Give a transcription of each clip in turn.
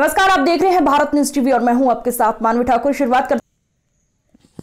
नमस्कार आप देख रहे हैं भारत न्यूज टीवी और मैं हूं आपके साथ मानवी ठाकुर शुरुआत करते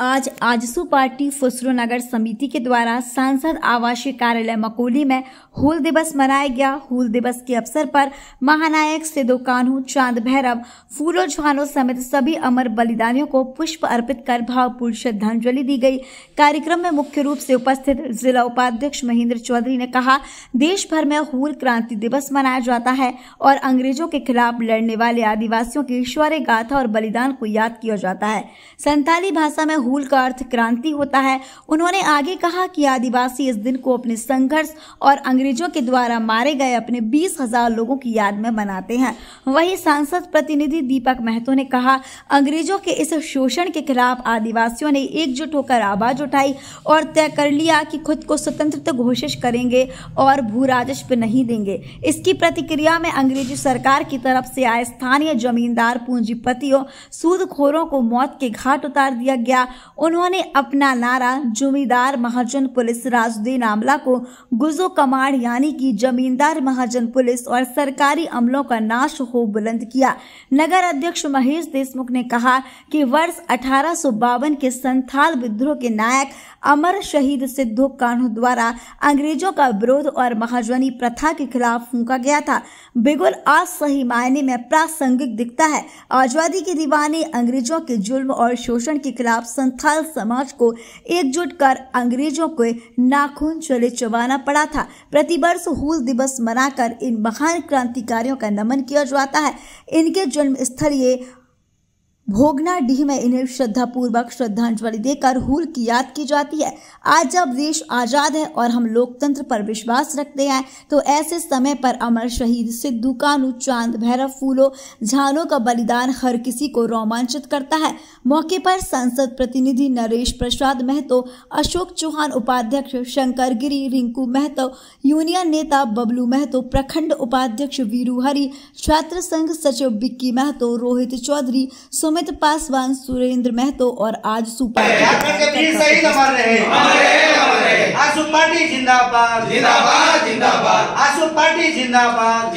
आज आजसू पार्टी फुसरो नगर समिति के द्वारा सांसद आवासीय कार्यालय मकोली में हुल दिवस मनाया गया हुल दिवस के अवसर पर महानायक सिद्धो कान्हू चांद भैरव फूलो झानो समेत सभी अमर बलिदानियों को पुष्प अर्पित कर भावपूर्ण श्रद्धांजलि दी गई कार्यक्रम में मुख्य रूप से उपस्थित जिला उपाध्यक्ष महेंद्र चौधरी ने कहा देश भर में हुल क्रांति दिवस मनाया जाता है और अंग्रेजों के खिलाफ लड़ने वाले आदिवासियों की शौर्य गाथा और बलिदान को याद किया जाता है संताली भाषा में भूल का अर्थ क्रांति होता है उन्होंने आगे कहा कि आदिवासी इस दिन को अपने संघर्ष और अंग्रेजों के द्वारा मारे गए अपने बीस हजार लोगों की याद में मनाते हैं वही सांसद प्रतिनिधि दीपक महतो ने कहा अंग्रेजों के इस शोषण के खिलाफ आदिवासियों ने एकजुट होकर आवाज उठाई और तय कर लिया कि खुद को स्वतंत्रता घोषित करेंगे और भू राजस्व नहीं देंगे इसकी प्रतिक्रिया में अंग्रेजी सरकार की तरफ से आए स्थानीय जमींदार पूंजीपतियों सूदखोरों को मौत के घाट उतार दिया गया उन्होंने अपना नारा जुमीदार महाजन पुलिस राजदीन आमला को गुजो कमाड़ यानी कि जमींदार महाजन पुलिस और सरकारी अमलों का नाश हो बुलंद किया नगर अध्यक्ष महेश देशमुख ने कहा कि वर्ष अठारह के संथाल विद्रोह के नायक अमर शहीद सिद्धू कानू द्वारा अंग्रेजों का विरोध और महाजनी प्रथा के खिलाफ फूका गया था बिगुल आज सही मायने में प्रासंगिक दिखता है आजादी के दीवाने अंग्रेजों के जुल्म और शोषण के खिलाफ संथाल समाज को एकजुट कर अंग्रेजों को नाखून चले चबाना पड़ा था प्रतिवर्ष हुल दिवस मनाकर इन महान क्रांतिकारियों का नमन किया जाता है इनके जन्म स्थलीय भोगनाडीह में इन्हें श्रद्धापूर्वक श्रद्धांजलि देकर हूल की याद की जाती है आज जब देश आज़ाद है और हम लोकतंत्र पर विश्वास रखते हैं तो ऐसे समय पर अमर शहीद सिद्धू कानू चांद भैरव फूलो झानो का बलिदान हर किसी को रोमांचित करता है मौके पर संसद प्रतिनिधि नरेश प्रसाद महतो अशोक चौहान उपाध्यक्ष शंकर गिरी रिंकू महतो यूनियन नेता बबलू महतो प्रखंड उपाध्यक्ष वीरू हरी छात्र संघ सचिव बिक्की महतो रोहित चौधरी सुमित सुमित पासवान सुरेंद्र महतो और आज सुपर जिंदाबाद जिंदाबाद जिंदाबाद पार्टी जिंदाबाद